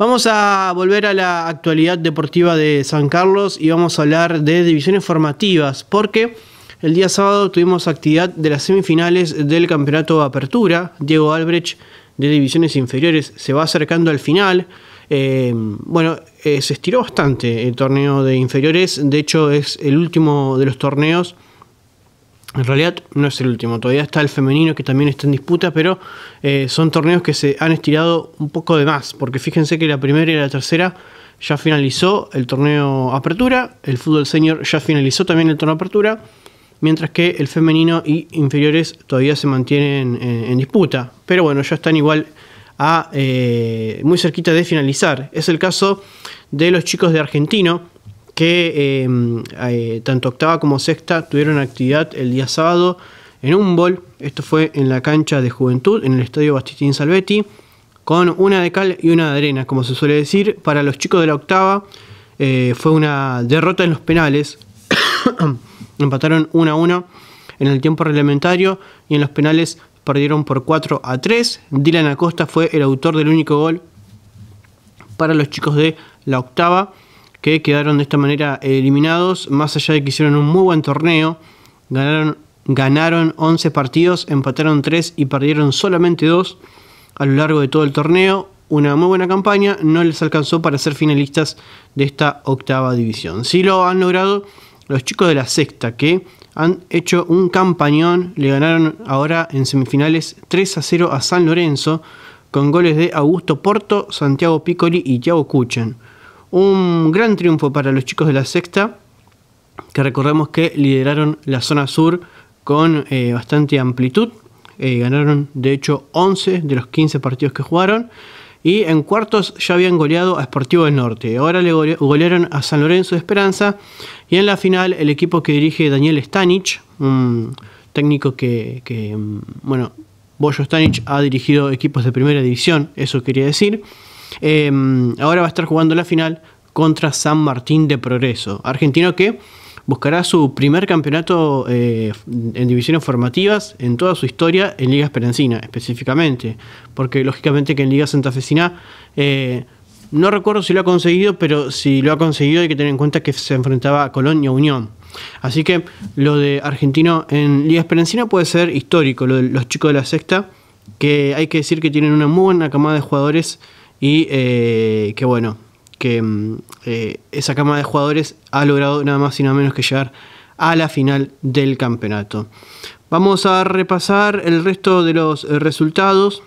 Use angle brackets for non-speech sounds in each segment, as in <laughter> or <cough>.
Vamos a volver a la actualidad deportiva de San Carlos y vamos a hablar de divisiones formativas, porque el día sábado tuvimos actividad de las semifinales del Campeonato de Apertura. Diego Albrecht de divisiones inferiores se va acercando al final. Eh, bueno, eh, se estiró bastante el torneo de inferiores, de hecho es el último de los torneos en realidad no es el último, todavía está el femenino que también está en disputa, pero eh, son torneos que se han estirado un poco de más, porque fíjense que la primera y la tercera ya finalizó el torneo Apertura, el fútbol senior ya finalizó también el torneo Apertura, mientras que el femenino y inferiores todavía se mantienen en, disputa, pero bueno, ya están igual a eh, muy cerquita de finalizar. Es el caso de los chicos de Argentino, que em, eh, tanto octava como sexta tuvieron actividad el día sábado en un bol. Esto fue en la cancha de Juventud, en el estadio Bastitín Salvetti, con una de cal y una de arena, como se suele decir. Para los chicos de la octava eh, fue una derrota en los penales. <coughs> Empataron 1 a 1 en el tiempo reglamentario y en los penales perdieron por 4 a 3. Dylan Acosta fue el autor del único gol para los chicos de la octava que quedaron de esta manera eliminados, más allá de que hicieron un muy buen torneo, ganaron, ganaron 11 partidos, empataron 3 y perdieron solamente 2 a lo largo de todo el torneo, una muy buena campaña, no les alcanzó para ser finalistas de esta octava división. Sí lo han logrado los chicos de la sexta, que han hecho un campañón, le ganaron ahora en semifinales 3 a 0 a San Lorenzo, con goles de Augusto Porto, Santiago Piccoli y Thiago Cuchen. Un gran triunfo para los chicos de la sexta, que recordemos que lideraron la zona sur con eh, bastante amplitud. Eh, ganaron de hecho 11 de los 15 partidos que jugaron. Y en cuartos ya habían goleado a Sportivo del Norte. Ahora le golearon a San Lorenzo de Esperanza. Y en la final el equipo que dirige Daniel Stanich, un técnico que, mm, bueno, Boyo Stanich ha dirigido equipos de primera división, eso quería decir. Em, ahora va a estar jugando la final contra San Martín de Progreso, argentino que buscará su primer campeonato eh, en divisiones formativas en toda su historia en Liga Esperancina específicamente, porque lógicamente que en Liga Santa eh, no recuerdo si lo ha conseguido, pero si lo ha conseguido hay que tener en cuenta que se enfrentaba a Colón y Unión. Así que lo de Argentino en Liga Esperancina puede ser histórico, los chicos de la sexta, que hay que decir que tienen una muy buena camada de jugadores y eh, que bueno, que mm, eh, esa cama de jugadores ha logrado nada más y nada menos que llegar a la final del campeonato. Vamos a repasar el resto de los eh, resultados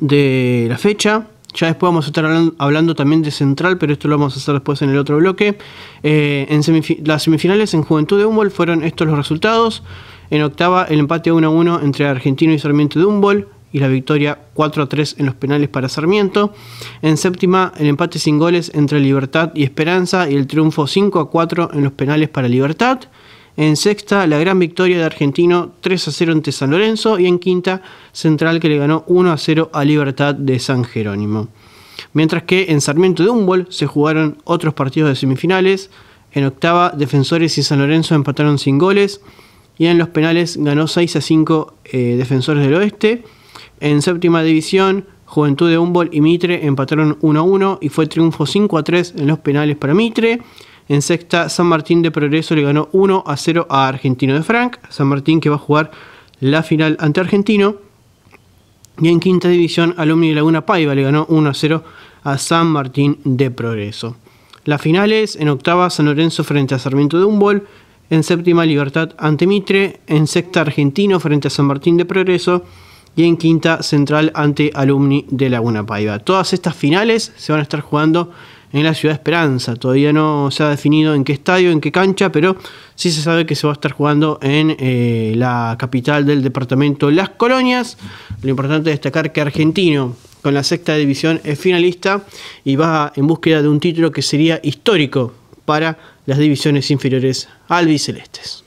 de la fecha. Ya después vamos a estar hablando, también de Central, pero esto lo vamos a hacer después en el otro bloque. en las semifinales en Juventud de Humboldt fueron estos los resultados. En octava, el empate 1-1 entre Argentino y Sarmiento de Humboldt y la victoria 4 a 3 en los penales para Sarmiento. En séptima, el empate sin goles entre Libertad y Esperanza y el triunfo 5 a 4 en los penales para Libertad. En sexta, la gran victoria de Argentino 3 a 0 ante San Lorenzo. Y en quinta, Central que le ganó 1 a 0 a Libertad de San Jerónimo. Mientras que en Sarmiento de Humboldt se jugaron otros partidos de semifinales. En octava, Defensores y San Lorenzo empataron sin goles. Y en los penales ganó 6 a 5 eh, Defensores del Oeste. En séptima división, Juventud de Humboldt y Mitre empataron 1-1 y fue triunfo 5-3 en los penales para Mitre. En sexta, San Martín de Progreso le ganó 1-0 a Argentino de Frank. San Martín que va a jugar la final ante Argentino. Y en quinta división, Alumni de Laguna Paiva le ganó 1-0 a San Martín de Progreso. Las finales, en octava, San Lorenzo frente a Sarmiento de Humboldt. En séptima, Libertad ante Mitre. En sexta, Argentino frente a San Martín de Progreso y en quinta central ante Alumni de Laguna Paiva. Todas estas finales se van a estar jugando en la Ciudad Esperanza. Todavía no se ha definido en qué estadio, en qué cancha, pero sí se sabe que se va a estar jugando en eh, la capital del departamento Las Colonias. Lo importante es destacar que Argentino con la sexta división es finalista y va en búsqueda de un título que sería histórico para las divisiones inferiores albicelestes.